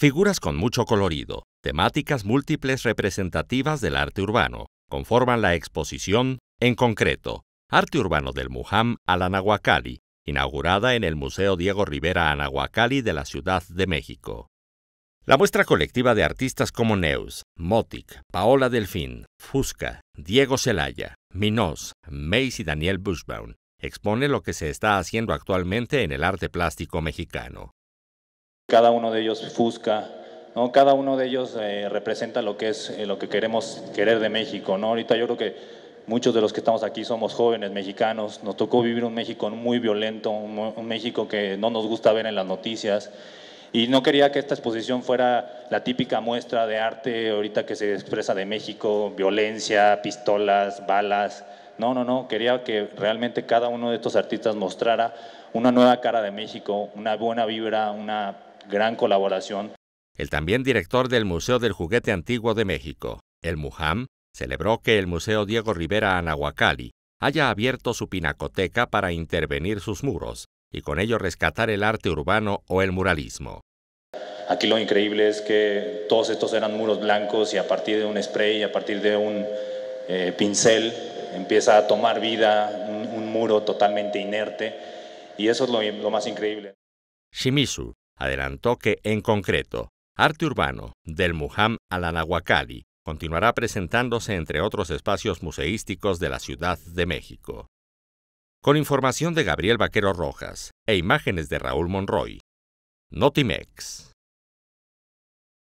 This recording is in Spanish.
Figuras con mucho colorido, temáticas múltiples representativas del arte urbano, conforman la exposición, en concreto, Arte Urbano del Muham al Anahuacali, inaugurada en el Museo Diego Rivera Anahuacali de la Ciudad de México. La muestra colectiva de artistas como Neus, Motic, Paola Delfín, Fusca, Diego Celaya, Minos, Mace y Daniel Bushbaum expone lo que se está haciendo actualmente en el arte plástico mexicano cada uno de ellos Fusca, ¿no? cada uno de ellos eh, representa lo que es eh, lo que queremos querer de México. ¿no? Ahorita yo creo que muchos de los que estamos aquí somos jóvenes mexicanos, nos tocó vivir un México muy violento, un México que no nos gusta ver en las noticias. Y no quería que esta exposición fuera la típica muestra de arte ahorita que se expresa de México, violencia, pistolas, balas. No, no, no, quería que realmente cada uno de estos artistas mostrara una nueva cara de México, una buena vibra, una gran colaboración. El también director del Museo del Juguete Antiguo de México, el MUHAM, celebró que el Museo Diego Rivera Anahuacali haya abierto su pinacoteca para intervenir sus muros y con ello rescatar el arte urbano o el muralismo. Aquí lo increíble es que todos estos eran muros blancos y a partir de un spray, a partir de un eh, pincel, empieza a tomar vida un, muro totalmente inerte y eso es lo, lo más increíble. Shimizu, adelantó que, en concreto, Arte Urbano, del Muham al Anahuacali, continuará presentándose entre otros espacios museísticos de la Ciudad de México. Con información de Gabriel Vaquero Rojas e imágenes de Raúl Monroy. Notimex.